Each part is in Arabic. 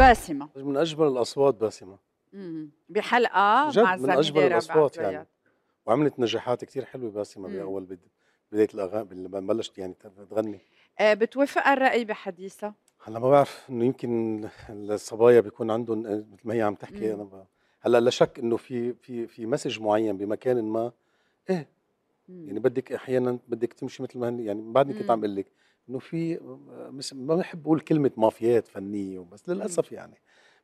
باسمه من اجمل الاصوات باسمه امم بحلقه مع من اجمل الاصوات يعني وعملت نجاحات كثير حلوه باسمه باول بدايه الاغاني لما بلشت يعني تغني آه بتوافق الراي بحديثها هلا ما بعرف انه يمكن الصبايا بيكون عندهم آه، مثل ما هي عم تحكي مم. انا ب... هلا لا شك انه في في في مسج معين بمكان ما ايه مم. يعني بدك احيانا بدك تمشي مثل ما هن يعني بعدني كنت عم اقول لك انه في ما بحب اقول كلمه مافيات فنيه بس للاسف يعني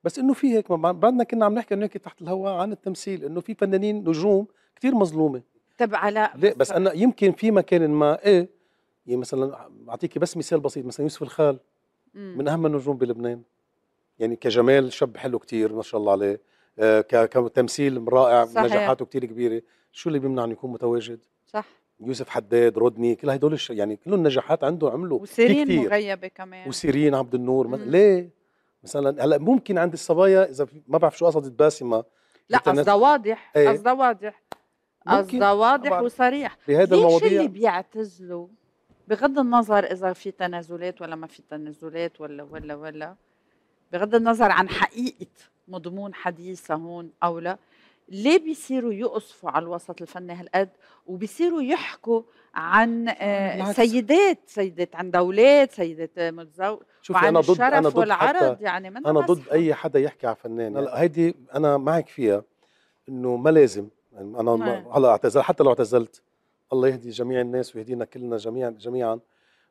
بس انه في هيك بعدنا كنا عم نحكي انه هيك تحت الهواء عن التمثيل انه في فنانين نجوم كثير مظلومه طب علاء ليه بس انا يمكن في مكان ما ايه يعني مثلا اعطيكي بس مثال بسيط مثلا يوسف الخال من اهم النجوم بلبنان يعني كجمال شاب حلو كثير ما شاء الله عليه آه كتمثيل رائع صحيح. نجاحاته كثير كبيره شو اللي بيمنع انه يكون متواجد صح يوسف حداد رودني كل هدول الش... يعني كلهم نجاحات عنده عملوا وسيرين مغيبه كمان وسيرين عبد النور مثل... ليه مثلا هلا ممكن عند الصبايا اذا ما بعرف شو قصدت باسمه لا إيه. قصدها واضح قصدها ايه؟ واضح قصدها واضح وصريح بهذا المواضيع اللي بيعتزلوا بغض النظر اذا في تنازلات ولا ما في تنازلات ولا ولا ولا بغض النظر عن حقيقه مضمون حديثه هون او لا ليه بيصيروا يقصفوا على الوسط الفني هالقد وبيصيروا يحكوا عن آه، آه، سيدات سيدات عند اولاد سيدات متزوج شوفي انا ضد انا ضد والعرض يعني من انا ضد اي حدا يحكي على فنان هلا يعني هيدي انا معك فيها انه ما لازم يعني انا هلا اعتزل حتى لو اعتزلت الله يهدي جميع الناس ويهدينا كلنا جميعا جميعا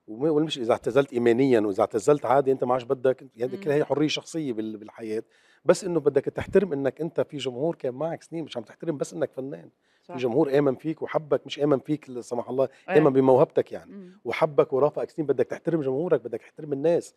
ومش اذا اعتزلت ايمانيا واذا اعتزلت عادي انت ما عادش بدك يعني كل هي حريه شخصيه بالحياه بس انه بدك تحترم انك انت في جمهور كان معك سنين مش عم تحترم بس انك فنان صح. في جمهور امن فيك وحبك مش امن فيك لا سمح الله إيه. امن بموهبتك يعني مم. وحبك ورافقك سنين بدك تحترم جمهورك بدك تحترم الناس